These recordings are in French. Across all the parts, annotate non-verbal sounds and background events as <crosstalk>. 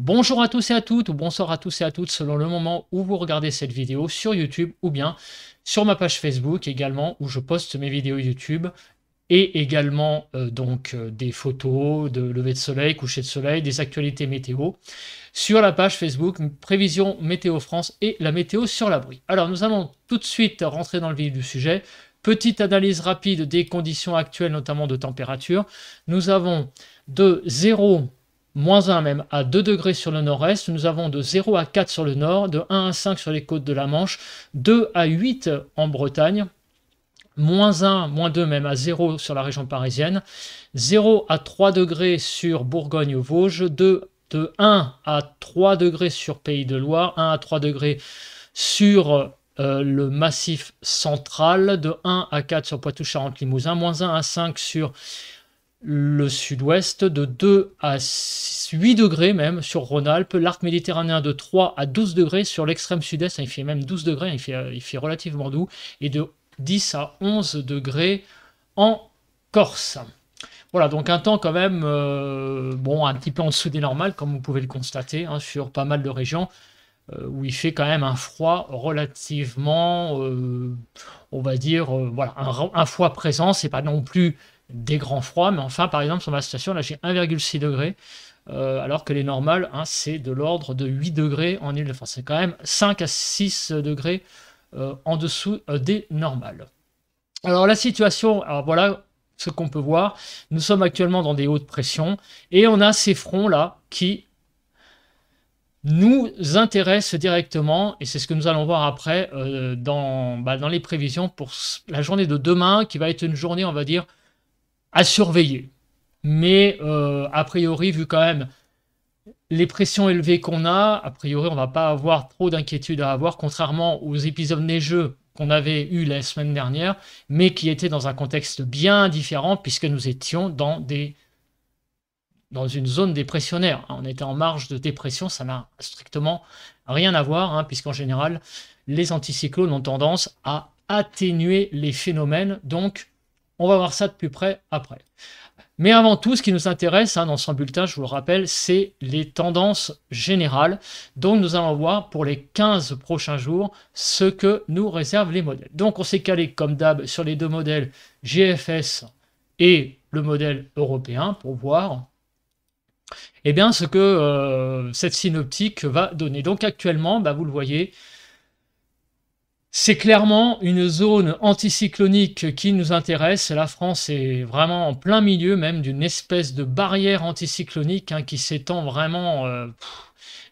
Bonjour à tous et à toutes, ou bonsoir à tous et à toutes selon le moment où vous regardez cette vidéo sur YouTube ou bien sur ma page Facebook également où je poste mes vidéos YouTube et également euh, donc euh, des photos de lever de soleil, coucher de soleil, des actualités météo sur la page Facebook Prévision Météo France et la météo sur l'abri. Alors nous allons tout de suite rentrer dans le vif du sujet. Petite analyse rapide des conditions actuelles, notamment de température. Nous avons de 0 moins 1 même à 2 degrés sur le nord-est. Nous avons de 0 à 4 sur le nord, de 1 à 5 sur les côtes de la Manche, 2 à 8 en Bretagne, moins 1, moins 2 même à 0 sur la région parisienne, 0 à 3 degrés sur Bourgogne-Vosges, de 1 à 3 degrés sur Pays de Loire, 1 à 3 degrés sur euh, le massif central, de 1 à 4 sur poitou charente limousin moins 1 à 5 sur le sud-ouest de 2 à 8 degrés même sur Rhône-Alpes, l'arc méditerranéen de 3 à 12 degrés sur l'extrême sud-est, il fait même 12 degrés, il, fait, relativement doux, et de 10 à 11 degrés en Corse. Voilà, donc un temps quand même, euh, bon, un petit peu en dessous des normales, comme vous pouvez le constater, hein, sur pas mal de régions, euh, où il fait quand même un froid relativement, euh, on va dire, voilà, un, un, froid présent, c'est pas non plus des grands froids, mais enfin, par exemple, sur ma station, là, j'ai 1,6 degré, euh, alors que les normales, hein, c'est de l'ordre de 8 degrés en île de France. C'est quand même 5 à 6 degrés euh, en dessous euh, des normales. Alors, la situation, alors voilà ce qu'on peut voir. Nous sommes actuellement dans des hautes pressions et on a ces fronts-là qui nous intéressent directement, et c'est ce que nous allons voir après dans, bah, dans les prévisions pour la journée de demain, qui va être une journée, on va dire, à surveiller. Mais euh, a priori, vu quand même les pressions élevées qu'on a, a priori, on va pas avoir trop d'inquiétude à avoir, contrairement aux épisodes neigeux qu'on avait eu la semaine dernière, mais qui étaient dans un contexte bien différent puisque nous étions dans des dans une zone dépressionnaire. On était en marge de dépression, ça n'a strictement rien à voir, hein, puisqu'en général, les anticyclones ont tendance à atténuer les phénomènes. Donc, on va voir ça de plus près après. Mais avant tout, ce qui nous intéresse hein, dans son bulletin, je vous le rappelle, c'est les tendances générales. Donc nous allons voir pour les 15 prochains jours ce que nous réservent les modèles. Donc on s'est calé comme d'hab sur les deux modèles GFS et le modèle européen pour voir eh bien, ce que euh, cette synoptique va donner. Donc actuellement, bah, vous le voyez, c'est clairement une zone anticyclonique qui nous intéresse. La France est vraiment en plein milieu même d'une espèce de barrière anticyclonique hein, qui s'étend vraiment jusqu'à euh,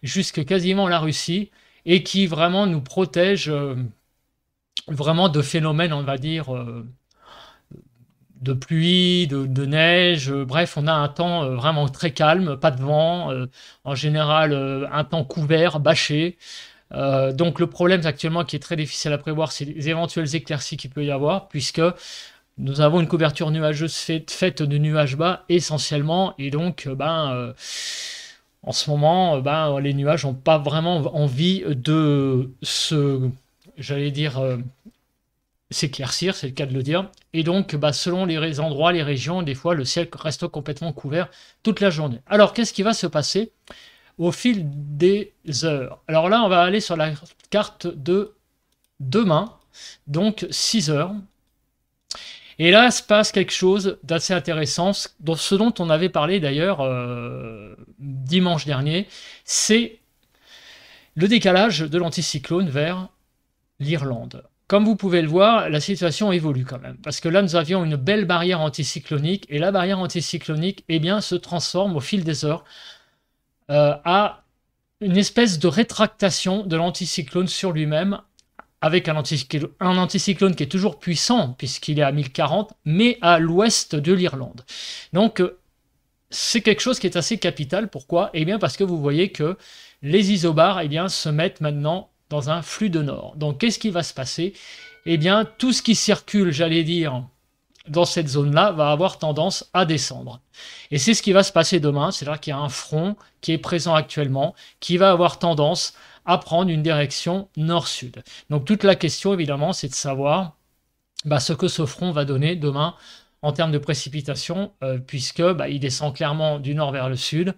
jusque quasiment la Russie et qui vraiment nous protège euh, vraiment de phénomènes, on va dire, euh, de pluie, de, de, neige. Bref, on a un temps vraiment très calme, pas de vent, en général un temps couvert, bâché. Euh, donc le problème actuellement qui est très difficile à prévoir, c'est les éventuelles éclaircies qu'il peut y avoir, puisque nous avons une couverture nuageuse faite, de nuages bas essentiellement, et donc euh, ben, euh, en ce moment ben, les nuages n'ont pas vraiment envie de se, j'allais dire s'éclaircir, c'est le cas de le dire. Et donc, bah, selon les endroits, les régions, des fois, le ciel reste complètement couvert toute la journée. Alors, qu'est-ce qui va se passer au fil des heures. Alors là, on va aller sur la carte de demain, donc 6 heures. Et là, se passe quelque chose d'assez intéressant, ce dont on avait parlé d'ailleurs euh, dimanche dernier, c'est le décalage de l'anticyclone vers l'Irlande. Comme vous pouvez le voir, la situation évolue quand même, parce que là, nous avions une belle barrière anticyclonique, et la barrière anticyclonique, eh bien, se transforme au fil des heures à euh, une espèce de rétractation de l'anticyclone sur lui-même, avec un anticyclone, qui est toujours puissant, puisqu'il est à 1040, mais à l'ouest de l'Irlande. Donc, euh, c'est quelque chose qui est assez capital. Pourquoi Eh bien, parce que vous voyez que les isobars eh bien, se mettent maintenant dans un flux de nord. Donc, qu'est-ce qui va se passer Eh bien, tout ce qui circule, j'allais dire, dans cette zone-là va avoir tendance à descendre. Et c'est ce qui va se passer demain, c'est-à-dire qu'il y a un front qui est présent actuellement, qui va avoir tendance à prendre une direction nord-sud. Donc toute la question, évidemment, c'est de savoir bah, ce que ce front va donner demain en termes de précipitations, puisqu'il euh, puisque bah, il descend clairement du nord vers le sud,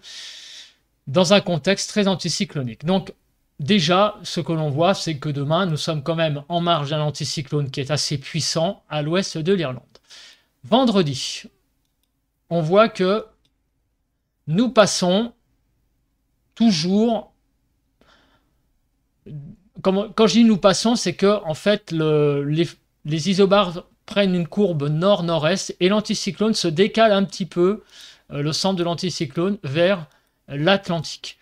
dans un contexte très anticyclonique. Donc déjà, ce que l'on voit, c'est que demain, nous sommes quand même en marge d'un anticyclone qui est assez puissant à l'ouest de l'Irlande vendredi, on voit que nous passons toujours. Quand, je dis nous passons, c'est que en fait les, isobars prennent une courbe nord-nord-est et l'anticyclone se décale un petit peu, euh, le centre de l'anticyclone, vers l'Atlantique.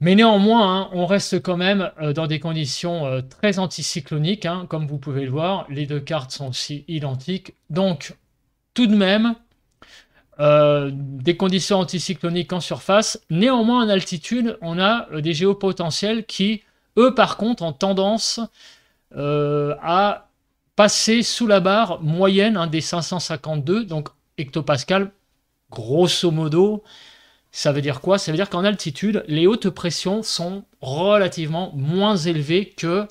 Mais néanmoins, hein, on reste quand même euh, dans des conditions euh, très anticycloniques. Hein, comme vous pouvez le voir, les deux cartes sont aussi identiques. Donc, tout de même, euh, des conditions anticycloniques en surface. Néanmoins, en altitude, on a des géopotentiels qui, eux, par contre, ont tendance à passer sous la barre moyenne hein, des 552, donc hectopascal, grosso modo. Ça veut dire quoi Ça veut dire qu'en altitude, les hautes pressions sont relativement moins élevées que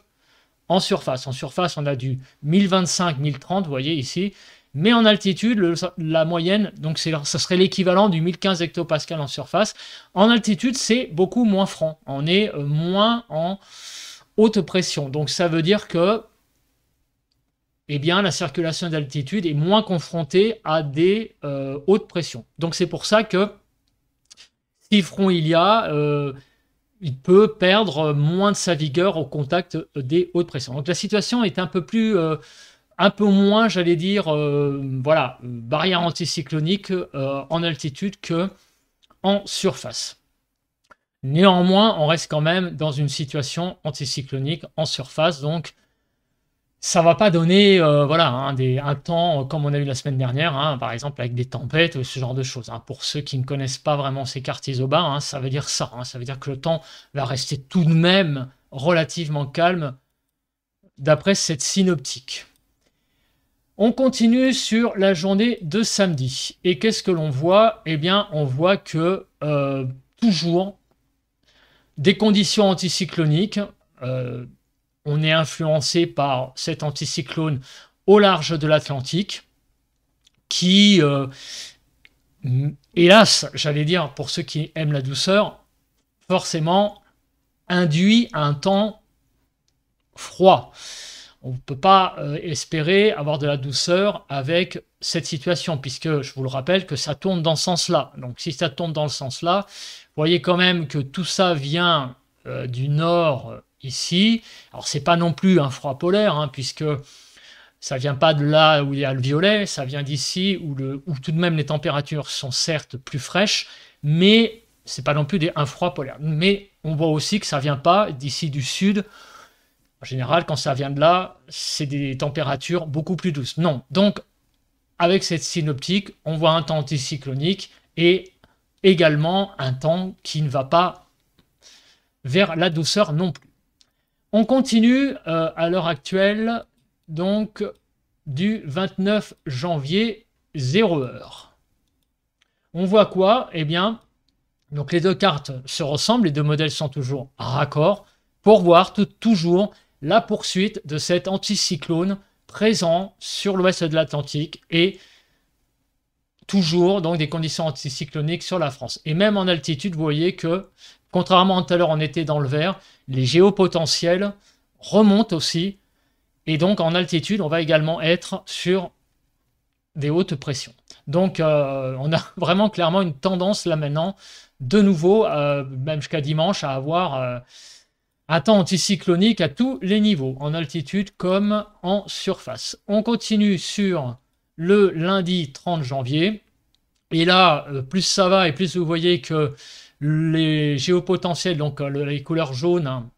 en surface. En surface, on a du 1025-1030, vous voyez ici. Mais en altitude, la moyenne, donc ça serait l'équivalent du 1015 hectopascal en surface. En altitude, c'est beaucoup moins franc. On est euh, moins en haute pression. Donc ça veut dire que eh bien, la circulation d'altitude est moins confrontée à des euh, hautes pressions. Donc c'est pour ça que si front il y a, euh, il peut perdre moins de sa vigueur au contact des hautes pressions. Donc la situation est un peu plus, euh, un peu moins, j'allais dire, euh, voilà, barrière anticyclonique en altitude que en surface. Néanmoins, on reste quand même dans une situation anticyclonique en surface, donc ça va pas donner euh, voilà, hein, un temps euh, comme on a eu la semaine dernière, hein, par exemple avec des tempêtes, ou ce genre de choses. Hein. Pour ceux qui ne connaissent pas vraiment ces quartiers isobars, ça veut dire ça. ça veut dire que le temps va rester tout de même relativement calme d'après cette synoptique. On continue sur la journée de samedi. Et qu'est-ce que l'on voit Eh bien, on voit que euh, toujours des conditions anticycloniques on est influencé par cet anticyclone au large de l'Atlantique qui, euh, hélas, j'allais dire, pour ceux qui aiment la douceur, forcément induit un temps froid. On ne peut pas euh, espérer avoir de la douceur avec cette situation, puisque je vous le rappelle que ça tourne dans ce sens-là. Donc si ça tourne dans le sens-là, voyez quand même que tout ça vient euh, du nord ici. Alors c'est pas non plus un froid polaire, hein, puisque ça vient pas de là où il y a le violet, ça vient d'ici où, où tout de même les températures sont certes plus fraîches, mais c'est pas non plus des, un froid polaire. Mais on voit aussi que ça vient pas d'ici du sud. En général, quand ça vient de là, c'est des températures beaucoup plus douces. Non, donc avec cette synoptique, on voit un temps anticyclonique et également un temps qui ne va pas vers la douceur non plus. On continue euh, à l'heure actuelle, donc du 29 janvier 0h. On voit quoi et eh bien, donc les deux cartes se ressemblent, les deux modèles sont toujours à raccord pour voir toujours la poursuite de cet anticyclone présent sur l'ouest de l'Atlantique et toujours donc des conditions anticycloniques sur la France. Et même en altitude, vous voyez que Contrairement à tout à l'heure, on était dans le vert. Les géopotentiels remontent aussi. Et donc, en altitude, on va également être sur des hautes pressions. Donc, euh, on a <laughs> vraiment clairement une tendance là maintenant, de nouveau, euh, même jusqu'à dimanche, à avoir euh, un temps anticyclonique à tous les niveaux, en altitude comme en surface. On continue sur le lundi 30 janvier. Et là, plus ça va et plus vous voyez que les géopotentiels, donc euh, les couleurs jaunes, hein,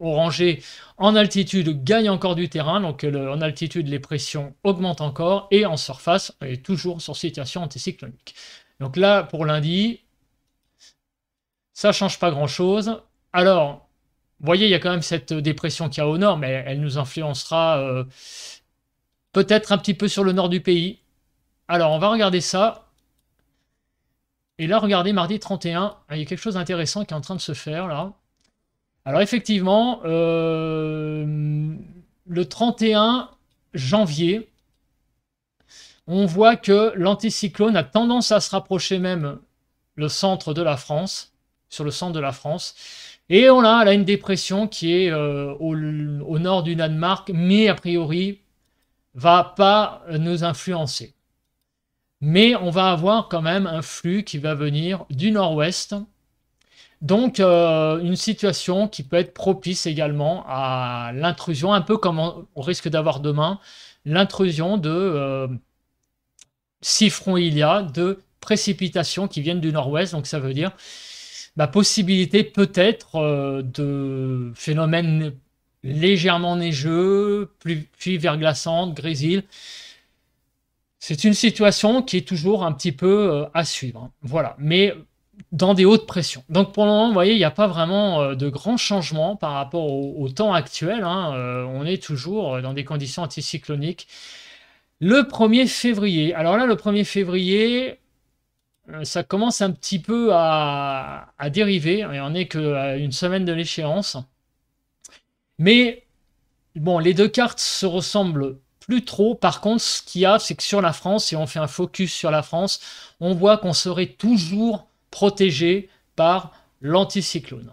orangées, en altitude gagnent encore du terrain, donc en altitude les pressions augmentent encore, et en surface, est toujours sur situation anticyclonique. Donc là, pour lundi, ça change pas grand-chose. Alors, vous voyez, il y a quand même cette dépression qu'il y a au nord, mais elle nous influencera euh, peut-être un petit peu sur le nord du pays. Alors, on va regarder ça. Et là, regardez, mardi 31, hein, il y a quelque chose d'intéressant qui est en train de se faire là. Alors effectivement, euh, le 31 janvier, on voit que l'anticyclone a tendance à se rapprocher même le centre de la France, sur le centre de la France. Et on a là une dépression qui est euh, au, nord du Danemark, mais a priori va pas nous influencer mais on va avoir quand même un flux qui va venir du nord-ouest. Donc euh, une situation qui peut être propice également à l'intrusion, un peu comme on, risque d'avoir demain, l'intrusion de, euh, si il y a, de précipitations qui viennent du nord-ouest. Donc ça veut dire la bah, possibilité peut-être euh, de phénomènes légèrement neigeux, pluie verglaçante, grésil, c'est une situation qui est toujours un petit peu euh, à suivre. Hein. Voilà, mais dans des hautes pressions. Donc pour le moment, vous voyez, il n'y a pas vraiment euh, de grands changements par rapport au, temps actuel. Hein. Euh, on est toujours dans des conditions anticycloniques. Le 1er février. Alors là, le 1er février, ça commence un petit peu à, dériver. Et on est qu'à une semaine de l'échéance. Mais bon, les deux cartes se ressemblent plus trop. Par contre, ce qu'il y a, c'est que sur la France, si on fait un focus sur la France, on voit qu'on serait toujours protégé par l'anticyclone.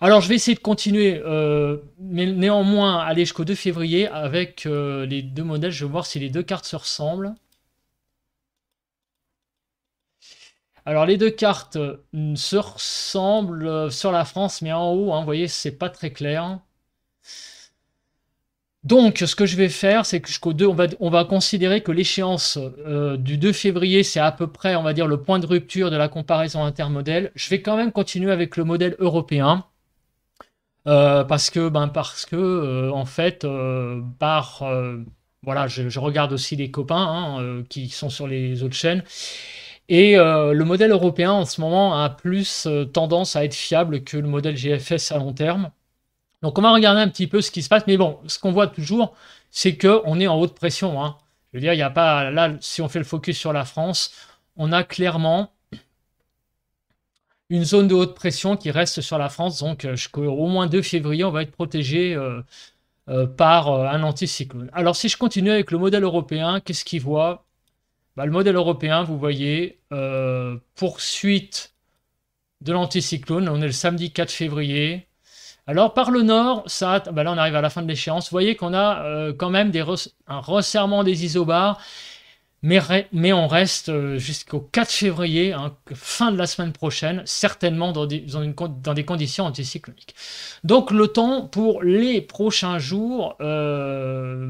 Alors je vais essayer de continuer, euh, mais néanmoins aller jusqu'au 2 février avec euh, les deux modèles. Je vais voir si les deux cartes se ressemblent. Alors les deux cartes euh, se ressemblent sur la France, mais en haut, hein, vous voyez, c'est pas très clair. Donc, ce que je vais faire, c'est que jusqu'au 2, on va, considérer que l'échéance euh, du 2 février, c'est à peu près, on va dire, le point de rupture de la comparaison intermodèle. Je vais quand même continuer avec le modèle européen. Euh, parce que, ben, parce que euh, en fait, par. voilà, je, regarde aussi les copains hein, qui sont sur les autres chaînes. Et le modèle européen en ce moment a plus tendance à être fiable que le modèle GFS à long terme. Donc on va regarder un petit peu ce qui se passe. Mais bon, ce qu'on voit toujours, c'est qu'on est en haute pression. Hein. Je veux dire, il n'y a pas. Là, si on fait le focus sur la France, on a clairement une zone de haute pression qui reste sur la France. Donc euh, au moins 2 février, on va être protégé euh, euh, par un anticyclone. Alors si je continue avec le modèle européen, qu'est-ce qu'il voit bah, le modèle européen, vous voyez, poursuite de l'anticyclone. On est le samedi 4 février. Alors par le nord, ben là on arrive à la fin de l'échéance. Vous voyez qu'on a euh, quand même des un resserrement des isobars, mais, on reste euh, jusqu'au 4 février, hein, fin de la semaine prochaine, certainement dans des, conditions anticycloniques. Donc le temps pour les prochains jours euh,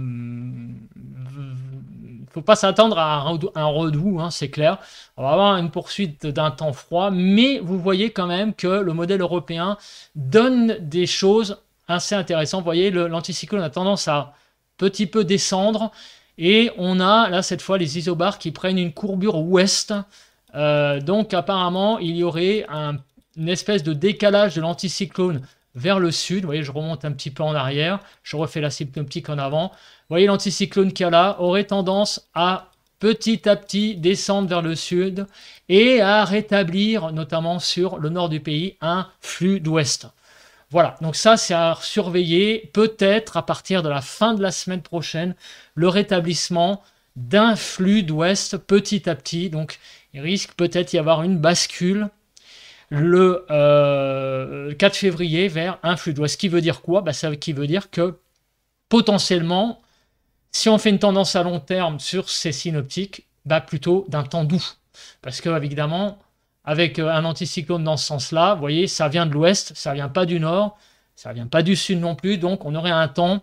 faut pas s'attendre à un, redout, hein, c'est clair. On va avoir une poursuite d'un temps froid, mais vous voyez quand même que le modèle européen donne des choses assez intéressantes. Vous voyez, l'anticyclone a tendance à petit peu descendre, et on a là cette fois les isobars qui prennent une courbure ouest. Euh, donc apparemment, il y aurait une espèce de décalage de l'anticyclone vers le sud. Vous voyez, je remonte un petit peu en arrière, je refais la cible en avant. Vous voyez, l'anticyclone qui est là aurait tendance à petit à petit descendre vers le sud et à rétablir, notamment sur le nord du pays, un flux d'ouest. Voilà, donc ça c'est à surveiller peut-être à partir de la fin de la semaine prochaine, le rétablissement d'un flux d'ouest petit à petit. Donc il risque peut-être y avoir une bascule le 4 euh, février vers un flux de Ce qui veut dire quoi bah, Ça qui veut dire que potentiellement, si on fait une tendance à long terme sur ces synoptiques, bah, plutôt d'un temps doux. Parce que évidemment, avec euh, un anticyclone dans ce sens-là, vous voyez, ça vient de l'ouest, ça vient pas du nord, ça vient pas du sud non plus, donc on aurait un temps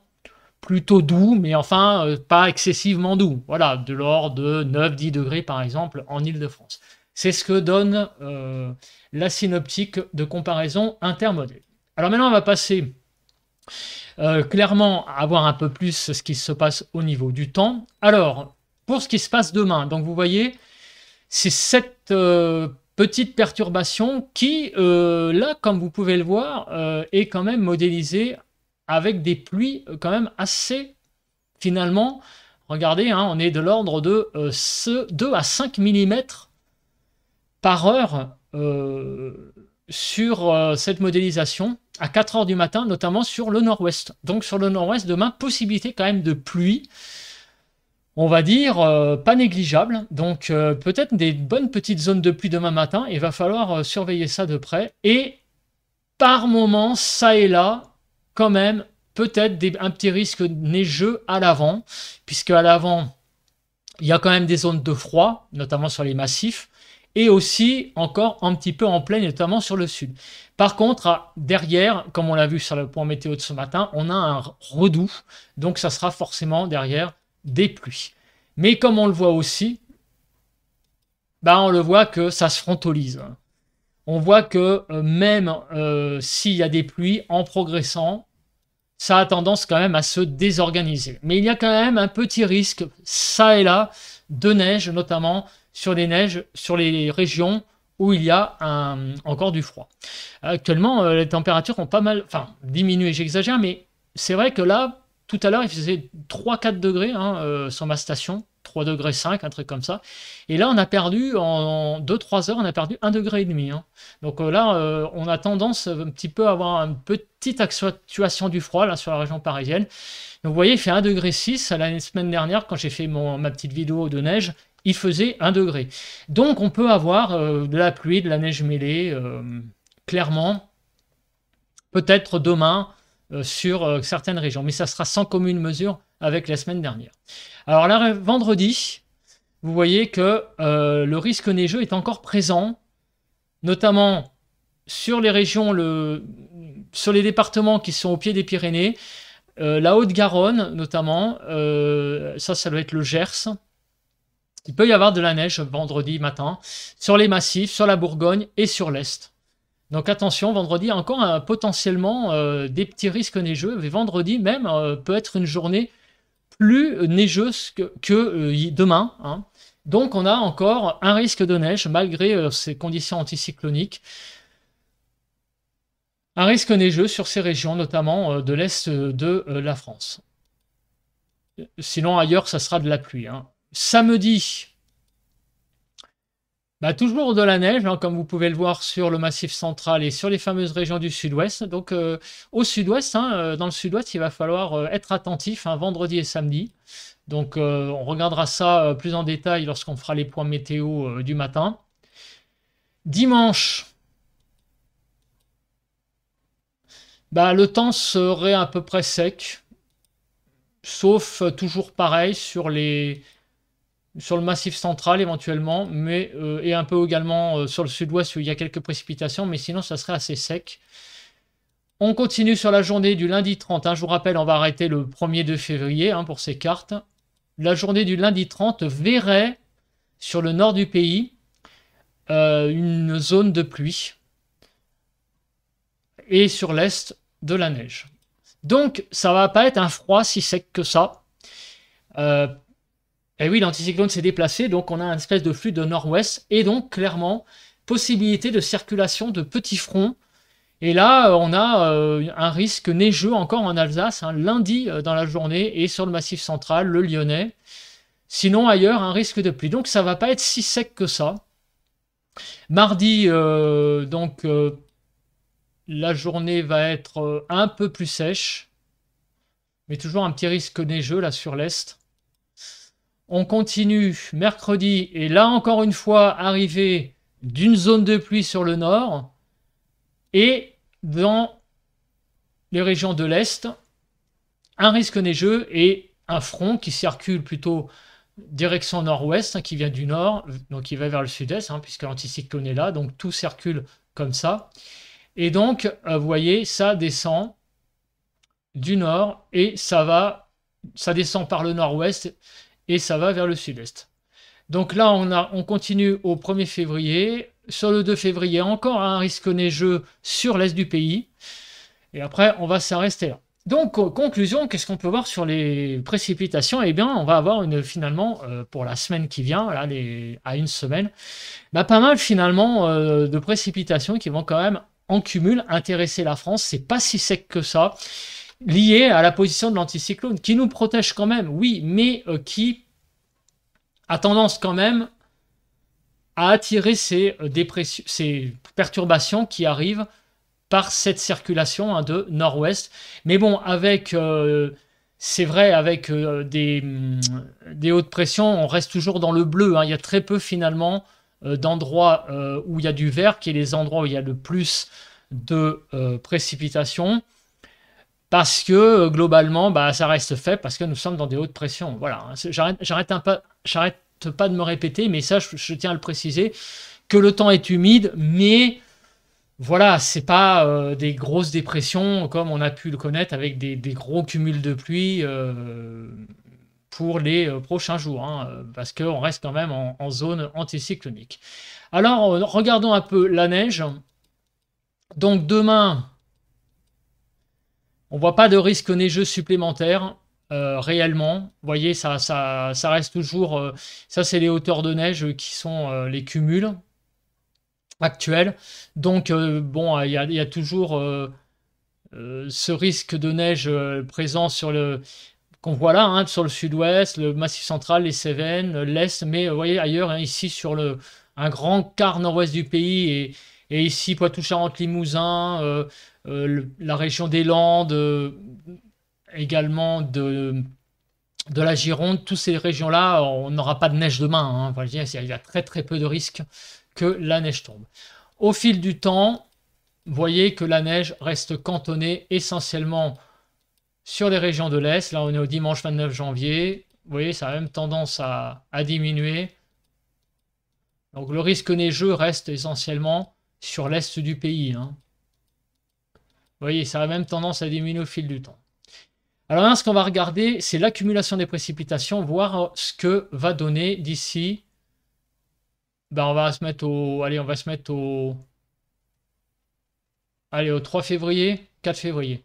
plutôt doux, mais enfin euh, pas excessivement doux. Voilà, de l'ordre de 9-10 degrés par exemple en Ile-de-France. C'est ce que donne la synoptique de comparaison intermodèle. Alors maintenant, on va passer euh, clairement à voir un peu plus ce qui se passe au niveau du temps. Alors, pour ce qui se passe demain, donc vous voyez, c'est cette euh, petite perturbation qui, euh, là, comme vous pouvez le voir, est quand même modélisée avec des pluies quand même assez, finalement, regardez, hein, on est de l'ordre de 2 à 5 mm par heure euh, sur euh, cette modélisation à 4 heures du matin, notamment sur le nord-ouest. Donc sur le nord-ouest, demain, possibilité quand même de pluie, on va dire, euh, pas négligeable. Donc peut-être des bonnes petites zones de pluie demain matin, il va falloir surveiller ça de près. Et par moment, ça et là, quand même, peut-être un petit risque neigeux à l'avant, puisque à l'avant, il y a quand même des zones de froid, notamment sur les massifs et aussi encore un petit peu en pleine, notamment sur le sud. Par contre, derrière, comme on l'a vu sur le point météo de ce matin, on a un redout, donc ça sera forcément derrière des pluies. Mais comme on le voit aussi, bah on le voit que ça se frontolise. On voit que euh, même euh, s'il y a des pluies, en progressant, ça a tendance quand même à se désorganiser. Mais il y a quand même un petit risque, ça et là, de neige notamment, sur les neiges, sur les régions où il y a encore du froid. Actuellement, euh, les températures ont pas mal, enfin, diminué, j'exagère, mais c'est vrai que là, tout à l'heure, il faisait 3-4 degrés hein, euh, sur ma station, 3 degrés 5, un truc comme ça. Et là, on a perdu, en 2-3 heures, on a perdu 1 degré et demi. Hein. Donc euh, là, on a tendance un petit peu à avoir une petite accentuation du froid là, sur la région parisienne. Donc vous voyez, il fait 1 degré 6 la semaine dernière quand j'ai fait ma petite vidéo de neige il faisait 1 degré. Donc on peut avoir euh, de la pluie, de la neige mêlée, euh, clairement, peut-être demain euh, sur certaines régions. Mais ça sera sans commune mesure avec la semaine dernière. Alors là, vendredi, vous voyez que le risque neigeux est encore présent, notamment sur les régions, sur les départements qui sont au pied des Pyrénées, la Haute-Garonne notamment, ça, ça doit être le Gers, il peut y avoir de la neige vendredi matin sur les massifs, sur la Bourgogne et sur l'Est. Donc attention, vendredi, encore euh, potentiellement euh, des petits risques neigeux. vendredi même euh, peut être une journée plus neigeuse que, demain. Hein. Donc on a encore un risque de neige malgré ces conditions anticycloniques. Un risque neigeux sur ces régions, notamment de l'Est de la France. Sinon ailleurs, ça sera de la pluie. Hein. Samedi, bah, toujours de la neige, hein, comme vous pouvez le voir sur le massif central et sur les fameuses régions du sud-ouest. Donc euh, au sud-ouest, hein, euh, dans le sud-ouest, il va falloir euh, être attentif hein, vendredi et samedi. Donc on regardera ça plus en détail lorsqu'on fera les points météo du matin. Dimanche, bah, le temps serait à peu près sec, sauf toujours pareil sur les sur le massif central éventuellement, mais euh, et un peu également euh, sur le sud-ouest où il y a quelques précipitations, mais sinon ça serait assez sec. On continue sur la journée du lundi 30. Hein. Je vous rappelle, on va arrêter le 1er de février hein, pour ces cartes. La journée du lundi 30 verrait sur le nord du pays euh, une zone de pluie et sur l'est de la neige. Donc ça va pas être un froid si sec que ça. Euh, et eh oui, l'anticyclone s'est déplacé, donc on a une espèce de flux de nord-ouest, et donc clairement, possibilité de circulation de petits fronts. Et là, euh, on a euh, un risque neigeux encore en Alsace, hein, lundi euh, dans la journée, et sur le massif central, le Lyonnais. Sinon, ailleurs, un risque de pluie. Donc ça va pas être si sec que ça. Mardi, donc, la journée va être un peu plus sèche, mais toujours un petit risque neigeux là sur l'Est. On continue mercredi et là encore une fois arrivé d'une zone de pluie sur le nord et dans les régions de l'est un risque neigeux et un front qui circule plutôt direction nord-ouest hein, qui vient du nord donc qui va vers le sud-est hein, puisque l'anticyclone est là donc tout circule comme ça et donc euh, vous voyez ça descend du nord et ça va ça descend par le nord-ouest et ça va vers le sud-est. Donc là, on, a, on continue au 1er février. Sur le 2 février, encore un risque neigeux sur l'est du pays. Et après, on va s'arrêter là. Donc, euh, conclusion, qu'est-ce qu'on peut voir sur les précipitations Eh bien, on va avoir une, finalement, euh, pour la semaine qui vient, là, à une semaine, bah, pas mal finalement euh, de précipitations qui vont quand même en cumul intéresser la France. C'est pas si sec que ça lié à la position de l'anticyclone, qui nous protège quand même, oui, mais euh, qui a tendance quand même à attirer ces, euh, dépressions, ces perturbations qui arrivent par cette circulation hein, de nord-ouest. Mais bon, avec, euh, c'est vrai, avec des, mm, des, hautes pressions, on reste toujours dans le bleu. Hein. Il y a très peu finalement d'endroits où il y a du vert, qui est les endroits où il y a le plus de précipitations parce que euh, globalement, bah, ça reste fait parce que nous sommes dans des hautes pressions. Voilà, hein. j'arrête pas, de me répéter, mais ça, je, tiens à le préciser, que le temps est humide, mais voilà, c'est pas euh, des grosses dépressions comme on a pu le connaître avec des, gros cumuls de pluie euh, pour les prochains jours, hein, parce qu'on reste quand même en, en zone anticyclonique. Alors, regardons un peu la neige. Donc demain, on voit pas de risque neigeux supplémentaire euh, réellement. Vous voyez, ça, ça, reste toujours. Euh, ça, c'est les hauteurs de neige qui sont euh, les cumuls actuels. Donc, bon, il y a, toujours ce risque de neige présent sur le qu'on voit là, hein, sur le sud-ouest, le massif central, les Cévennes, l'Est, mais vous voyez ailleurs, hein, ici sur le, un grand quart nord-ouest du pays et, et ici, poitou charente limousin euh, euh, la région des Landes, euh, également de, la Gironde, toutes ces régions-là, on n'aura pas de neige demain. Hein, il y a très très peu de risques que la neige tombe. Au fil du temps, vous voyez que la neige reste cantonnée essentiellement sur les régions de l'Est. Là, on est au dimanche 29 janvier. Vous voyez, ça a même tendance à, à diminuer. Donc le risque neigeux reste essentiellement sur l'est du pays. Hein. Vous voyez, ça a même tendance à diminuer au fil du temps. Alors là, ce qu'on va regarder, c'est l'accumulation des précipitations, voir ce que va donner d'ici. Ben, on va se mettre au... Allez, on va se mettre au... Allez, au 3 février, 4 février.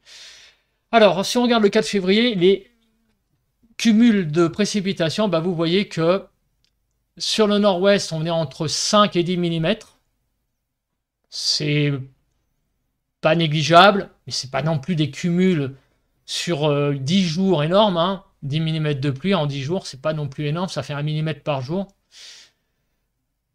Alors, si on regarde le 4 février, les cumuls de précipitations, ben, vous voyez que sur le nord-ouest, on est entre 5 et 10 mm. C'est pas négligeable, mais c'est pas non plus des cumuls sur 10 euh, jours énormes. 10 hein. mm de pluie en 10 jours, c'est pas non plus énorme, ça fait 1 mm par jour.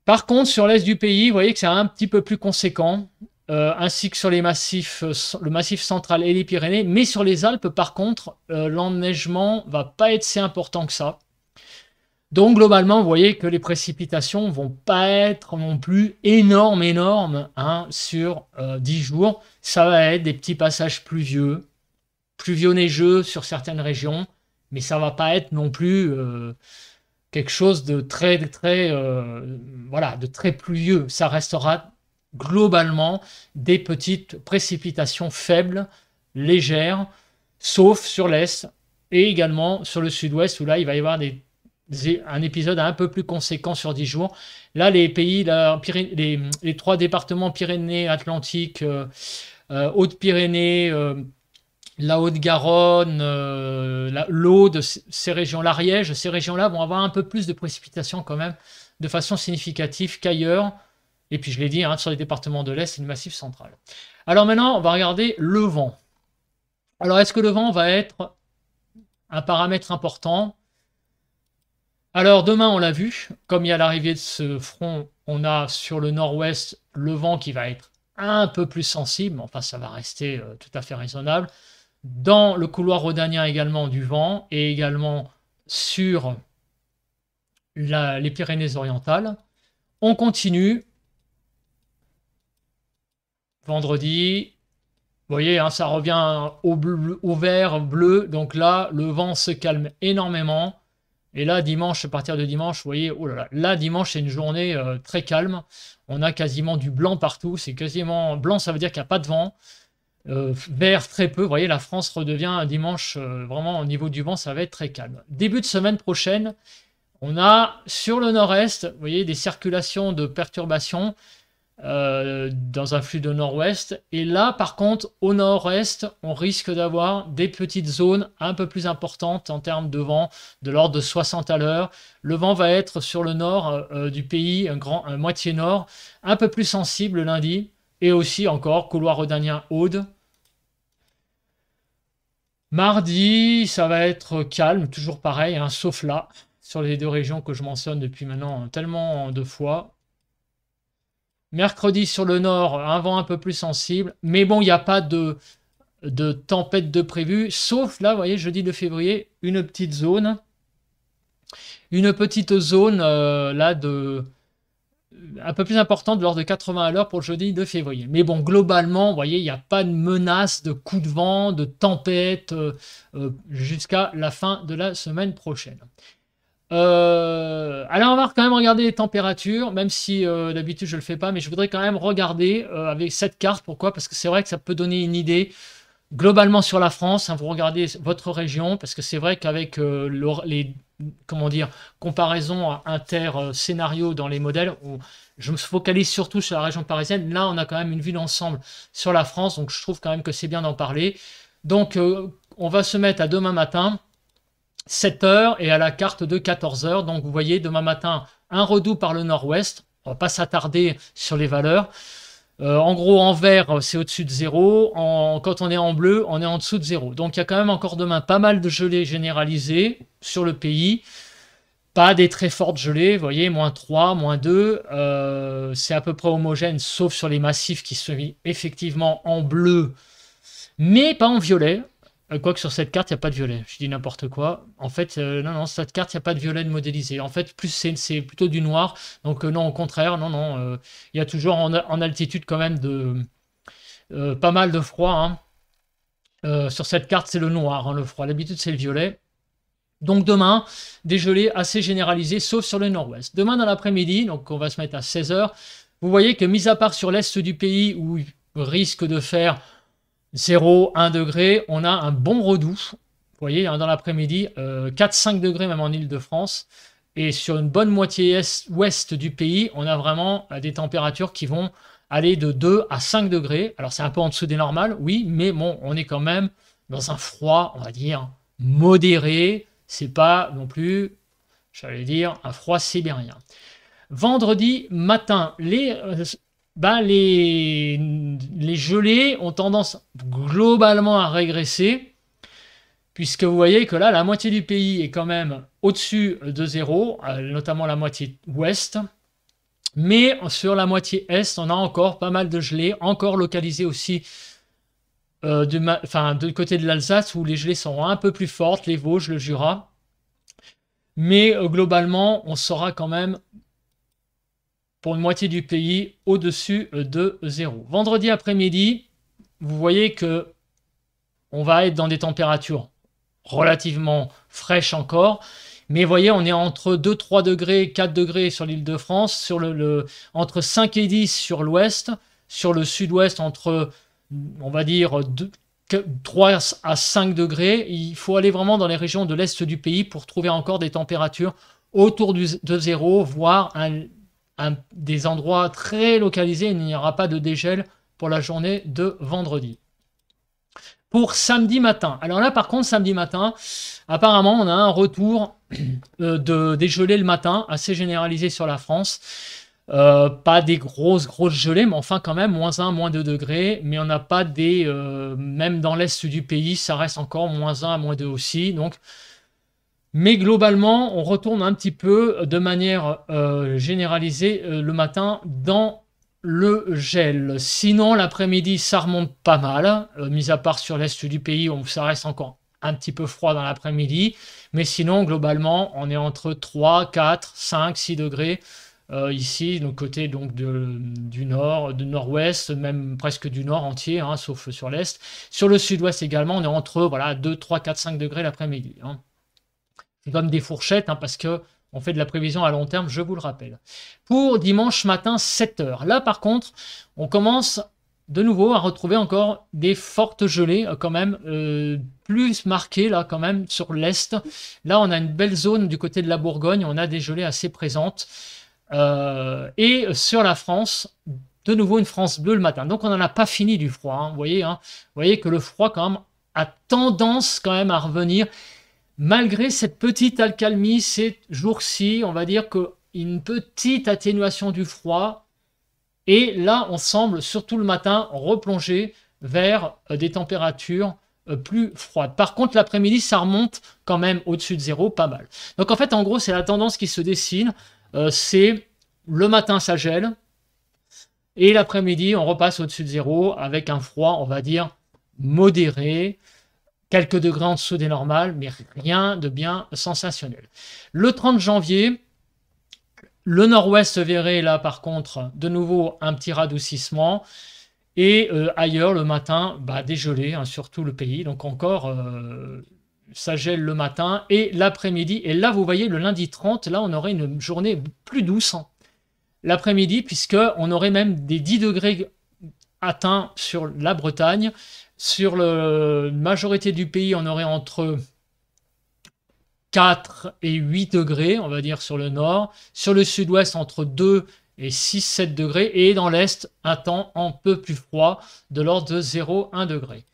Par contre, sur l'est du pays, vous voyez que c'est un petit peu plus conséquent, euh, ainsi que sur les massifs, euh, le massif central et les Pyrénées. Mais sur les Alpes, par contre, l'enneigement l'enneigement va pas être si important que ça. Donc globalement, vous voyez que les précipitations vont pas être non plus énormes, énormes hein, sur 10 euh, jours. Ça va être des petits passages pluvieux, pluvio-neigeux sur certaines régions, mais ça va pas être non plus euh, quelque chose de très, très, euh, voilà, de très pluvieux. Ça restera globalement des petites précipitations faibles, légères, sauf sur l'est et également sur le sud-ouest où là il va y avoir des un épisode un peu plus conséquent sur 10 jours. Là, les pays, les, trois départements Pyrénées, Atlantique, euh, euh, Haute-Pyrénées, euh, la Haute-Garonne, l'Aude, ces régions, l'Ariège, ces régions-là vont avoir un peu plus de précipitations quand même, de façon significative qu'ailleurs. Et puis, je l'ai dit, hein, sur les départements de l'Est et le Massif central. Alors maintenant, on va regarder le vent. Alors, est-ce que le vent va être un paramètre important alors demain, on l'a vu, comme il y a l'arrivée de ce front, on a sur le nord-ouest le vent qui va être un peu plus sensible, enfin ça va rester euh, tout à fait raisonnable. Dans le couloir rhodanien également du vent et également sur les Pyrénées-Orientales. On continue. Vendredi, vous voyez, hein, ça revient au vert, bleu. Donc là, le vent se calme énormément. Et là, dimanche, à partir de dimanche, vous voyez, oh là dimanche, c'est une journée euh, très calme. On a quasiment du blanc partout. C'est quasiment blanc, ça veut dire qu'il n'y a pas de vent. Euh, vert, très peu. Vous voyez, la France redevient dimanche, euh, vraiment, au niveau du vent, ça va être très calme. Début de semaine prochaine, on a sur le nord-est, vous voyez, des circulations de perturbations. Euh, dans un flux de nord-ouest. Et là, par contre, au nord-est, on risque d'avoir des petites zones un peu plus importantes en termes de vent, de l'ordre de 60 à l'heure. Le vent va être sur le nord euh, du pays, un grand, moitié nord, un peu plus sensible lundi. Et aussi encore, couloir rhodanien Aude. Mardi, ça va être calme, toujours pareil, un hein, sauf là, sur les deux régions que je mentionne depuis maintenant tellement de fois. Mercredi sur le nord, un vent un peu plus sensible. Mais bon, il n'y a pas de, de tempête de prévu. Sauf là, vous voyez, jeudi de février, une petite zone. Une petite zone euh, là de un peu plus importante de l'ordre de 80 à l'heure pour le jeudi 2 février. Mais bon, globalement, vous voyez, il n'y a pas de menace de coup de vent, de tempête euh, euh, jusqu'à la fin de la semaine prochaine. Euh, alors allez, on va quand même regarder les températures, même si euh, d'habitude je ne le fais pas, mais je voudrais quand même regarder euh, avec cette carte. Pourquoi Parce que c'est vrai que ça peut donner une idée globalement sur la France. Hein. vous regardez votre région, parce que c'est vrai qu'avec les comment dire, comparaison inter-scénario dans les modèles, je me focalise surtout sur la région parisienne. Là, on a quand même une vue d'ensemble sur la France, donc je trouve quand même que c'est bien d'en parler. Donc, on va se mettre à demain matin 7 heures et à la carte de 14 h Donc vous voyez, demain matin, un redout par le nord-ouest. On va pas s'attarder sur les valeurs. Euh, en gros, en vert, c'est au-dessus de 0. En, quand on est en bleu, on est en dessous de 0. Donc il y a quand même encore demain pas mal de gelées généralisées sur le pays. Pas des très fortes gelées, vous voyez, moins 3, moins 2. Euh, c'est à peu près homogène, sauf sur les massifs qui sont effectivement en bleu, mais pas en violet. Euh, quoique sur cette carte, il n'y a pas de violet. Je dis n'importe quoi. En fait, non, euh, non, non, cette carte, il n'y a pas de violet de modélisé. En fait, plus c'est plutôt du noir. Donc, euh, non, au contraire, non, non. il y a toujours en, altitude quand même de pas mal de froid. Hein. sur cette carte, c'est le noir, hein, le froid. D'habitude, c'est le violet. Donc demain, des gelées assez généralisées, sauf sur le nord-ouest. Demain dans l'après-midi, donc on va se mettre à 16h, vous voyez que mis à part sur l'est du pays où il risque de faire 0, 1 degré, on a un bon redoux. Vous voyez, hein, dans l'après-midi, 4-5 euh, degrés même en Ile-de-France. Et sur une bonne moitié ouest du pays, on a vraiment euh, des températures qui vont aller de 2 à 5 degrés. Alors c'est un peu en dessous des normales, oui, mais bon, on est quand même dans un froid, on va dire, modéré. C'est pas non plus, j'allais dire, un froid sibérien. Vendredi matin, les euh, ben, les, les gelées ont tendance globalement à régresser, puisque vous voyez que là, la moitié du pays est quand même au-dessus de zéro, euh, notamment la moitié ouest. Mais sur la moitié est, on a encore pas mal de gelées, encore localisées aussi euh, du, côté de l'Alsace, où les gelées sont un peu plus fortes, les Vosges, le Jura. Mais euh, globalement, on saura quand même pour une moitié du pays au-dessus de zéro. Vendredi après-midi, vous voyez que on va être dans des températures relativement fraîches encore. Mais voyez, on est entre 2, 3 degrés, 4 degrés sur l'île de France, entre 5 et 10 sur l'ouest, sur le sud-ouest, entre, on va dire, 3 à 5 degrés. Il faut aller vraiment dans les régions de l'est du pays pour trouver encore des températures autour de zéro, voire un des endroits très localisés, il n'y aura pas de dégel pour la journée de vendredi. Pour samedi matin. Alors là, par contre, samedi matin, apparemment, on a un retour <clears throat> euh, de dégelé le matin, assez généralisé sur la France. Euh, pas des grosses, grosses gelées, mais enfin quand même, moins 1, moins 2 degrés, mais on n'a pas des... Euh, même dans l'est du pays, ça reste encore moins 1 moins 2 aussi, donc mais globalement, on retourne un petit peu euh, de manière euh, généralisée euh, le matin dans le gel. Sinon, l'après-midi, ça remonte pas mal. mis à part sur l'est du pays, on, ça reste encore un petit peu froid dans l'après-midi. Mais sinon, globalement, on est entre 3, 4, 5, 6 degrés ici, donc côté donc du nord, du nord-ouest, même presque du nord entier, hein, sauf sur l'est. Sur le sud-ouest également, on est entre voilà, 2, 3, 4, 5 degrés l'après-midi. Hein des fourchettes hein, parce que on fait de la prévision à long terme, je vous le rappelle. Pour dimanche matin, 7h. Là, par contre, on commence de nouveau à retrouver encore des fortes gelées euh, quand même euh, plus marquées là quand même sur l'est. Là on a une belle zone du côté de la Bourgogne, on a des gelées assez présentes. Euh, et sur la France, de nouveau une France bleue le matin. Donc on n'en a pas fini du froid. Hein, vous voyez, hein. vous voyez que le froid quand même a tendance quand même à revenir Malgré cette petite alcalmie, ces jours-ci, on va dire qu'une petite atténuation du froid. Et là, on semble, surtout le matin, replonger vers euh, des températures euh, plus froides. Par contre, l'après-midi, ça remonte quand même au-dessus de zéro, pas mal. Donc en fait, en gros, c'est la tendance qui se dessine. Euh, c'est le matin, ça gèle. Et l'après-midi, on repasse au-dessus de zéro avec un froid, on va dire, modéré quelques degrés en dessous des normales, mais rien de bien sensationnel. Le 30 janvier, le nord-ouest verrait là par contre de nouveau un petit radoucissement. Et euh, ailleurs, le matin, bah, dégelé hein, sur tout le pays. Donc encore, euh, ça gèle le matin et l'après-midi. Et là, vous voyez, le lundi 30, là, on aurait une journée plus douce. Hein. l'après-midi, puisqu'on aurait même des 10 degrés atteints sur la Bretagne sur la majorité du pays, on aurait entre 4 et 8 degrés, on va dire, sur le nord. Sur le sud-ouest, entre 2 et 6-7 degrés. Et dans l'est, un temps un peu plus froid, de l'ordre de 0-1 degré.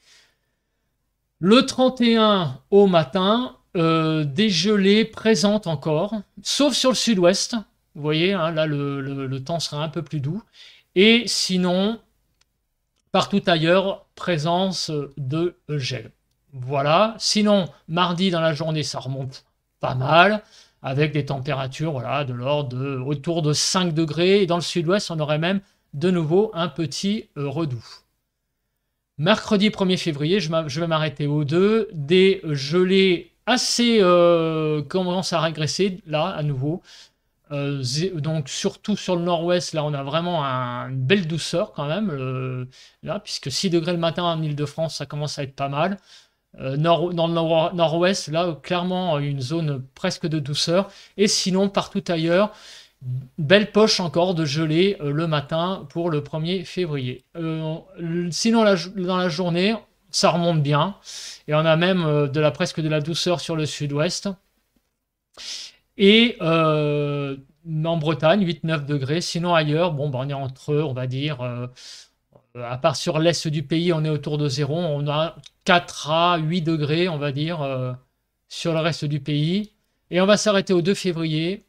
Le 31 au matin, euh, des gelées encore, sauf sur le sud-ouest. Vous voyez, hein, là, le temps sera un peu plus doux. Et sinon, partout ailleurs, présence de gel. Voilà. Sinon, mardi dans la journée, ça remonte pas mal, avec des températures voilà, de l'ordre de autour de 5 degrés. Et dans le sud-ouest, on aurait même de nouveau un petit euh, redoux. Mercredi 1er février, je vais m'arrêter au deux Des gelées assez commence euh, commencent à régresser, là, à nouveau. Euh, donc surtout sur le nord-ouest, là on a vraiment une belle douceur quand même, euh, là, puisque 6 degrés le matin en Ile-de-France, ça commence à être pas mal. Euh, dans le nord-ouest, là clairement une zone presque de douceur. Et sinon, partout ailleurs, belle poche encore de gelée le matin pour le 1er février. sinon, dans la journée, ça remonte bien. Et on a même de la presque de la douceur sur le sud-ouest. Et euh, en Bretagne, 8-9 degrés. Sinon, ailleurs, bon, ben, on est entre, on va dire, euh, à part sur l'est du pays, on est autour de zéro. On a 4 à 8 degrés, on va dire, euh, sur le reste du pays. Et on va s'arrêter au 2 février.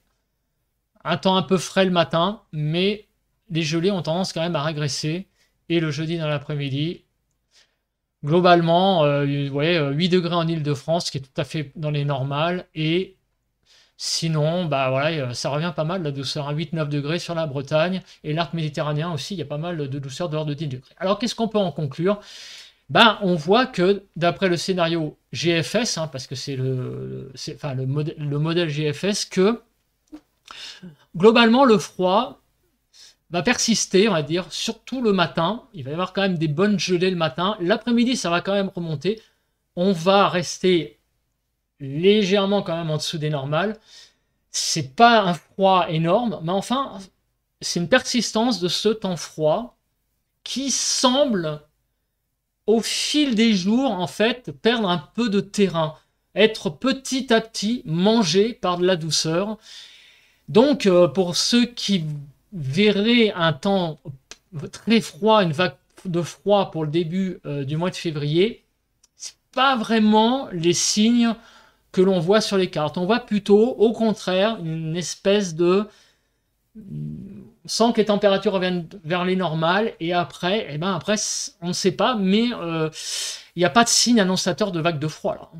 Un temps un peu frais le matin, mais les gelées ont tendance quand même à régresser. Et le jeudi dans l'après-midi, globalement, 8 degrés en Ile-de-France, ce qui est tout à fait dans les normales, et Sinon, bah voilà, euh, ça revient pas mal, la douceur à hein. 8-9 degrés sur la Bretagne et l'arc méditerranéen aussi, il y a pas mal de douceur dehors de 10 degrés. Alors qu'est-ce qu'on peut en conclure ben, on voit que d'après le scénario GFS, hein, parce que c'est le, le, le, modèle GFS, que globalement le froid va persister, on va dire, surtout le matin. Il va y avoir quand même des bonnes gelées le matin. L'après-midi, ça va quand même remonter. On va rester légèrement quand même en dessous des normales. C'est pas un froid énorme, mais enfin, c'est une persistance de ce temps froid qui semble, au fil des jours, en fait, perdre un peu de terrain, être petit à petit mangé par de la douceur. Donc, euh, pour ceux qui verraient un temps très froid, une vague de froid pour le début euh, du mois de février, c'est pas vraiment les signes que l'on voit sur les cartes. On voit plutôt, au contraire, une espèce de... Sans que les températures reviennent vers les normales, et après, eh ben après on ne sait pas, mais euh, il n'y a pas de signe annonçateur de vague de froid.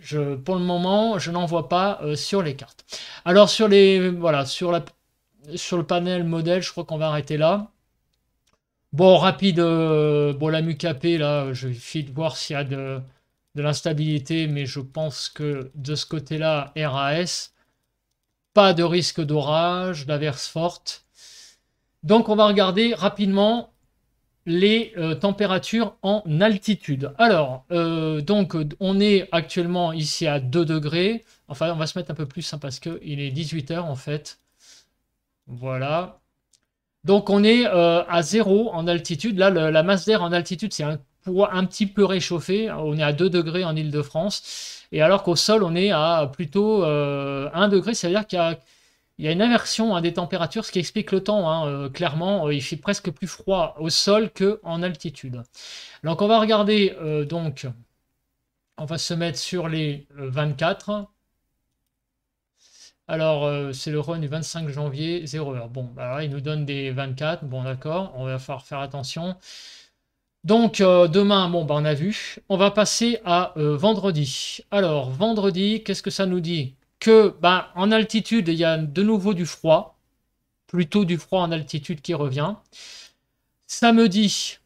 Je, pour le moment, je n'en vois pas euh, sur les cartes. Alors sur, les, voilà, sur, le panel modèle, je crois qu'on va arrêter là. Bon, rapide, euh, bon, la MUCAP, là, je vais de voir s'il y a de, de l'instabilité, mais je pense que de ce côté-là, RAS, pas de risque d'orage, d'averse forte. Donc on va regarder rapidement les euh, températures en altitude. Alors, euh, donc on est actuellement ici à 2 degrés. Enfin, on va se mettre un peu plus hein, parce parce qu'il est 18 heures en fait. Voilà. Donc on est euh, à 0 en altitude. Là, la masse d'air en altitude, c'est un un petit peu réchauffer. On est à 2 degrés en Ile-de-France. Et alors qu'au sol, on est à plutôt 1 euh, degré, c'est-à-dire qu'il y a il une inversion à hein, des températures, ce qui explique le temps. Hein, euh, clairement, euh, il fait presque plus froid au sol qu'en altitude. Donc on va regarder, donc, on va se mettre sur les 24. Alors, c'est le run du 25 janvier, 0h. Bon, bah, il nous donne des 24. Bon, d'accord, on va faire attention. Donc euh, demain, bon, bah, on a vu. On va passer à euh, vendredi. Alors, vendredi, qu'est-ce que ça nous dit Que bah, en altitude, il y a de nouveau du froid. Plutôt du froid en altitude qui revient. Samedi,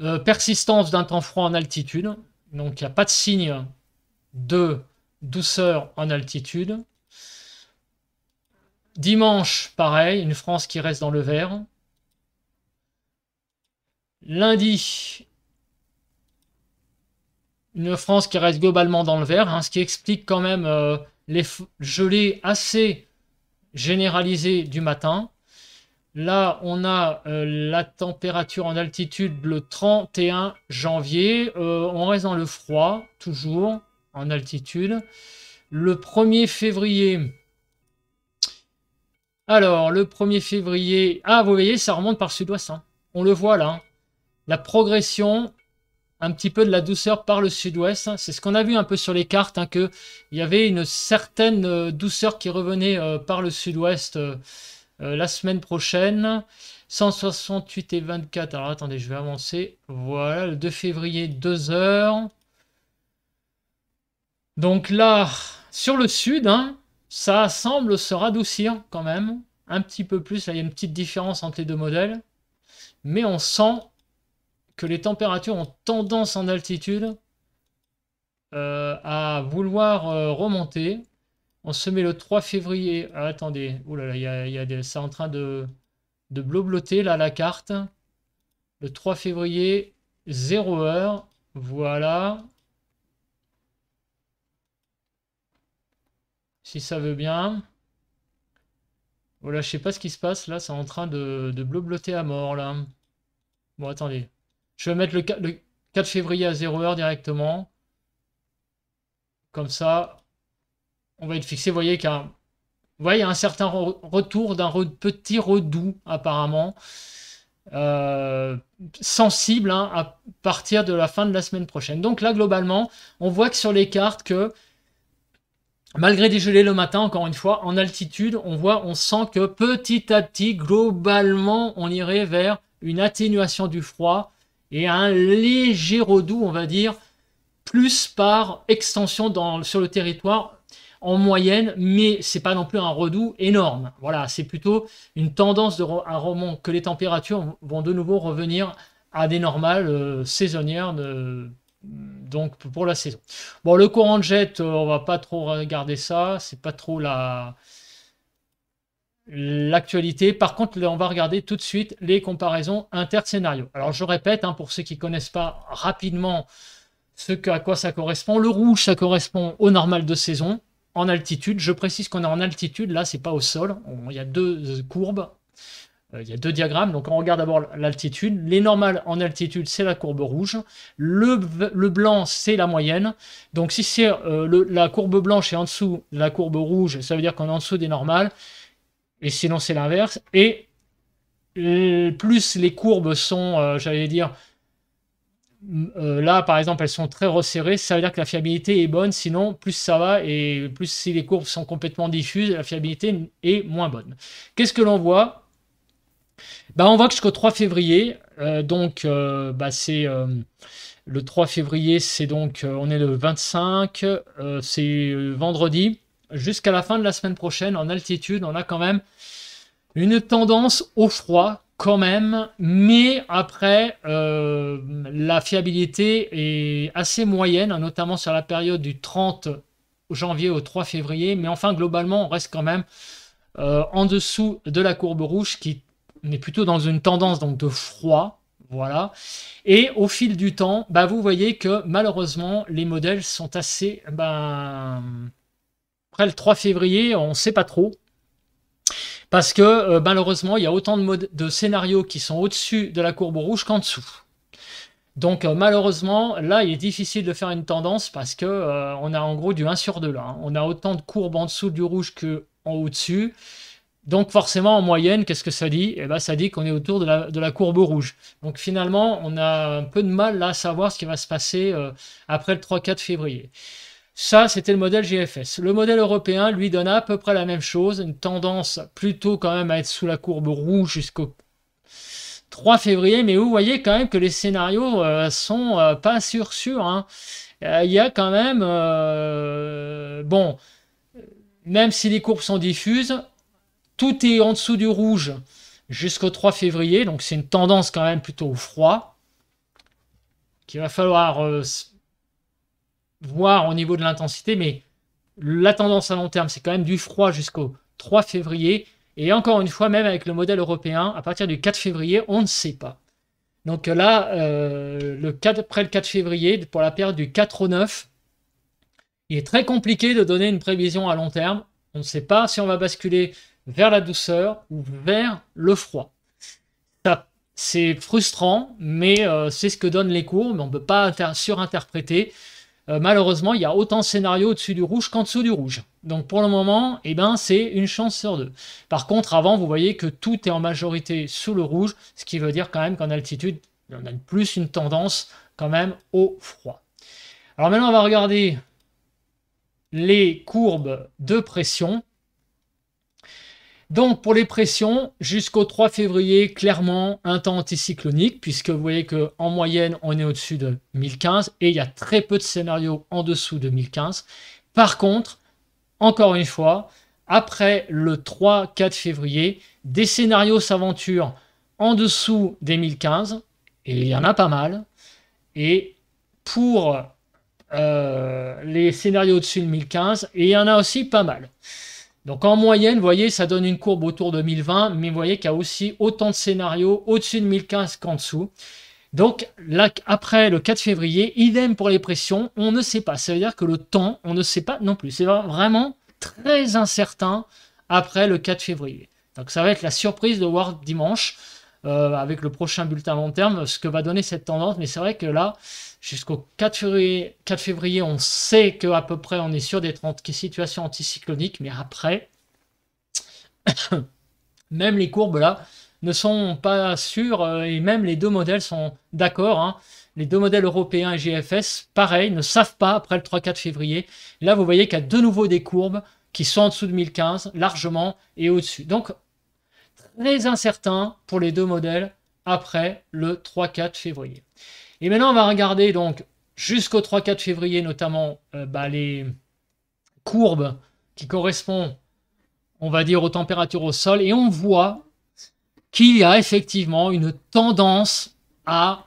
euh, persistance d'un temps froid en altitude. Donc il n'y a pas de signe de douceur en altitude. Dimanche, pareil, une France qui reste dans le vert. Lundi, une France qui reste globalement dans le vert, hein, ce qui explique quand même euh, les gelées assez généralisées du matin. Là, on a euh, la température en altitude le 31 janvier. Euh, on reste dans le froid, toujours, en altitude. Le 1er février... Alors, le 1er février... Ah, vous voyez, ça remonte par sud-ouest. Hein. On le voit là. Hein la progression un petit peu de la douceur par le sud-ouest. Hein. C'est ce qu'on a vu un peu sur les cartes, hein, qu'il y avait une certaine euh, douceur qui revenait euh, par le sud-ouest euh, la semaine prochaine. 168 et 24. Alors attendez, je vais avancer. Voilà, le 2 février, 2 heures. Donc là, sur le sud, hein, ça semble se radoucir quand même. Un petit peu plus. Là, il y a une petite différence entre les deux modèles. Mais on sent les températures ont tendance en altitude euh, à vouloir euh, remonter. On se met le 3 février. Ah, attendez, oh là là, y a, des... en train de, de blobloter là la carte. Le 3 février, 0 heure. Voilà. Si ça veut bien. Voilà, je sais pas ce qui se passe là, c'est en train de, de blobloter à mort là. Bon, attendez. Je vais mettre le 4, février à 0h directement. Comme ça, on va être fixé. Vous voyez qu'il y a un, certain retour d'un petit redoux apparemment. Euh, sensible hein, à partir de la fin de la semaine prochaine. Donc là, globalement, on voit que sur les cartes que Malgré des gelées le matin, encore une fois, en altitude, on voit, on sent que petit à petit, globalement, on irait vers une atténuation du froid et un léger redout, on va dire, plus par extension dans, sur le territoire en moyenne, mais c'est pas non plus un redout énorme. Voilà, c'est plutôt une tendance de, à remont que les températures vont de nouveau revenir à des normales euh, saisonnières donc pour la saison. Bon, le courant de jet, euh, on va pas trop regarder ça, c'est pas trop la l'actualité. Par contre, on va regarder tout de suite les comparaisons inter-scénarios. Alors, je répète, hein, pour ceux qui ne connaissent pas rapidement ce à quoi ça correspond. Le rouge, ça correspond au normal de saison, en altitude. Je précise qu'on est en altitude, là, c'est pas au sol. il y a deux courbes, euh, il y a deux diagrammes. Donc, on regarde d'abord l'altitude. Les normales en altitude, c'est la courbe rouge. Le, blanc, c'est la moyenne. Donc, si c'est euh, la courbe blanche est en dessous de la courbe rouge, ça veut dire qu'on est en dessous des normales et sinon c'est l'inverse. Et euh, plus les courbes sont, euh, j'allais dire, euh, là par exemple, elles sont très resserrées, ça veut dire que la fiabilité est bonne, sinon plus ça va et plus si les courbes sont complètement diffuses, la fiabilité est moins bonne. Qu'est-ce que l'on voit bah, On voit que jusqu'au 3 février, donc bah, c'est le 3 février, c'est donc on est le 25, c'est vendredi jusqu'à la fin de la semaine prochaine en altitude, on a quand même une tendance au froid quand même, mais après, euh, la fiabilité est assez moyenne, hein, notamment sur la période du 30 janvier au 3 février, mais enfin, globalement, on reste quand même euh, en dessous de la courbe rouge qui est plutôt dans une tendance donc de froid. Voilà. Et au fil du temps, bah, vous voyez que malheureusement, les modèles sont assez ben, après le 3 février, on ne sait pas trop. Parce que euh, malheureusement, il y a autant de, de scénarios qui sont au-dessus de la courbe rouge qu'en dessous. Donc euh, malheureusement, là, il est difficile de faire une tendance parce que euh, on a en gros du 1 sur 2 là. Hein. On a autant de courbes en dessous du rouge que en au-dessus. Donc forcément, en moyenne, qu'est-ce que ça dit Et eh ben, ça dit qu'on est autour de la, courbe rouge. Donc finalement, on a un peu de mal à savoir ce qui va se passer après le 3-4 février. Ça, c'était le modèle GFS. Le modèle européen, lui, donne à peu près la même chose, une tendance plutôt quand même à être sous la courbe rouge jusqu'au 3 février, mais vous voyez quand même que les scénarios euh, sont euh, pas sûrs hein. euh, Il y a quand même... bon, même si les courbes sont diffuses, tout est en dessous du rouge jusqu'au 3 février, donc c'est une tendance quand même plutôt au froid, qu'il va falloir voir au niveau de l'intensité, mais la tendance à long terme, c'est quand même du froid jusqu'au 3 février. Et encore une fois, même avec le modèle européen, à partir du 4 février, on ne sait pas. Donc là, euh, le après le 4 février, pour la période du 4 au 9, il est très compliqué de donner une prévision à long terme. On ne sait pas si on va basculer vers la douceur ou vers le froid. C'est frustrant, mais euh, c'est ce que donnent les cours, mais on ne peut pas surinterpréter. Euh, malheureusement, il y a autant de scénarios au-dessus du rouge qu'en dessous du rouge. Donc pour le moment, eh ben, c'est une chance sur deux. Par contre, avant, vous voyez que tout est en majorité sous le rouge, ce qui veut dire quand même qu'en altitude, on a plus une tendance quand même au froid. Alors maintenant, on va regarder les courbes de pression. Donc pour les pressions, jusqu'au 3 février, clairement un temps anticyclonique, puisque vous voyez qu'en moyenne, on est au-dessus de 1015 et il y a très peu de scénarios en dessous de 1015. Par contre, encore une fois, après le 3-4 février, des scénarios s'aventurent en dessous des 1015, et il y en a pas mal. Et pour euh, les scénarios au-dessus de 1015, il y en a aussi pas mal. Donc en moyenne, vous voyez, ça donne une courbe autour de 1020, mais vous voyez qu'il y a aussi autant de scénarios au-dessus de 1015 qu'en dessous. Donc là, après le 4 février, idem pour les pressions, on ne sait pas. Ça veut dire que le temps, on ne sait pas non plus. C'est vraiment très incertain après le 4 février. Donc ça va être la surprise de voir dimanche, euh, avec le prochain bulletin long terme, ce que va donner cette tendance. Mais c'est vrai que là, jusqu'au 4 février, on sait qu'à peu près on est sûr des 30 situation anticyclonique, mais après, <coughs> même les courbes là ne sont pas sûres, euh, et même les deux modèles sont d'accord. Hein. Les deux modèles européens et GFS, pareil, ne savent pas après le 3-4 février. Là, vous voyez qu'il y a de nouveau des courbes qui sont en dessous de 1015, largement, et au-dessus. Donc, très incertain pour les deux modèles après le 3-4 février. Et maintenant, on va regarder donc jusqu'au 3-4 février, notamment euh, bah, les courbes qui correspondent, on va dire, aux températures au sol. Et on voit qu'il y a effectivement une tendance à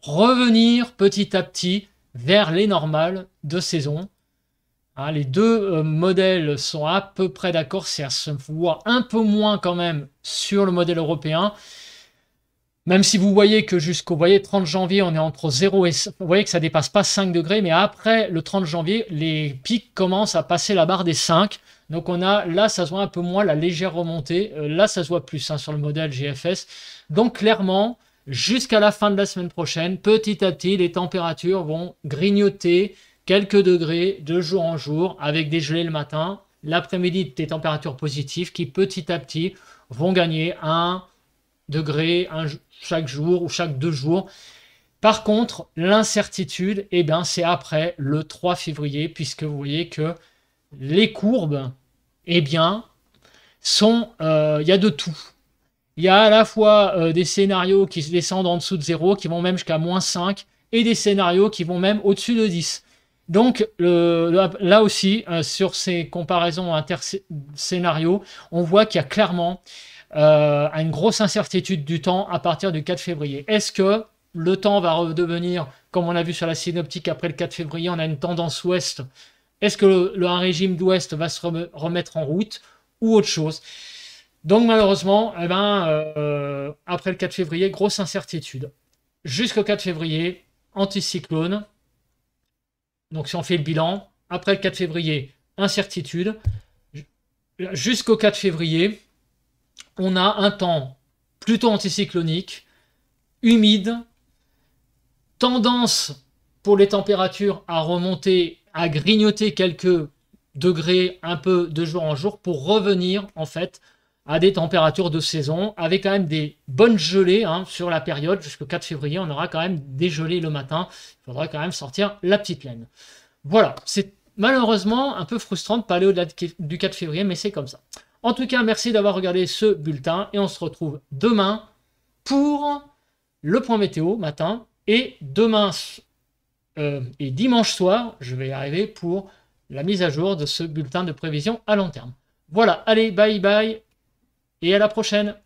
revenir petit à petit vers les normales de saison. Hein, les deux euh, modèles sont à peu près d'accord, à se voit un peu moins quand même sur le modèle européen, même si vous voyez que jusqu'au 30 janvier, on est entre 0 et... Vous voyez que ça dépasse pas 5 degrés, mais après le 30 janvier, les pics commencent à passer la barre des 5. Donc on a là, ça se voit un peu moins la légère remontée. Euh, là, ça se voit plus hein, sur le modèle GFS. Donc clairement, jusqu'à la fin de la semaine prochaine, petit à petit, les températures vont grignoter quelques degrés de jour en jour, avec des gelées le matin, l'après-midi, des températures positives qui petit à petit vont gagner un degrés chaque jour ou chaque deux jours. Par contre, l'incertitude, eh bien, c'est après le 3 février, puisque vous voyez que les courbes, eh bien, sont. Euh, il y a de tout. Il y a à la fois euh, des scénarios qui descendent en dessous de 0, qui vont même jusqu'à moins 5, et des scénarios qui vont même au-dessus de 10. Donc là, aussi, euh, sur ces comparaisons inter-scénarios, on voit qu'il y a clairement euh, à une grosse incertitude du temps à partir du 4 février. Est-ce que le temps va redevenir, comme on a vu sur la synoptique après le 4 février, on a une tendance ouest Est-ce que le, un régime d'ouest va se remettre en route ou autre chose Donc malheureusement, eh ben, euh, après le 4 février, grosse incertitude. Jusqu'au 4 février, anticyclone. Donc si on fait le bilan, après le 4 février, incertitude. Jusqu'au 4 février, on a un temps plutôt anticyclonique, humide, tendance pour les températures à remonter, à grignoter quelques degrés un peu de jour en jour pour revenir en fait à des températures de saison avec quand même des bonnes gelées hein, sur la période jusqu'au 4 février on aura quand même des gelées le matin il faudra quand même sortir la petite laine voilà c'est malheureusement un peu frustrant de pas aller au-delà du 4 février mais c'est comme ça en tout cas, merci d'avoir regardé ce bulletin et on se retrouve demain pour le point météo matin et demain euh, et dimanche soir, je vais y arriver pour la mise à jour de ce bulletin de prévision à long terme. Voilà, allez, bye bye et à la prochaine.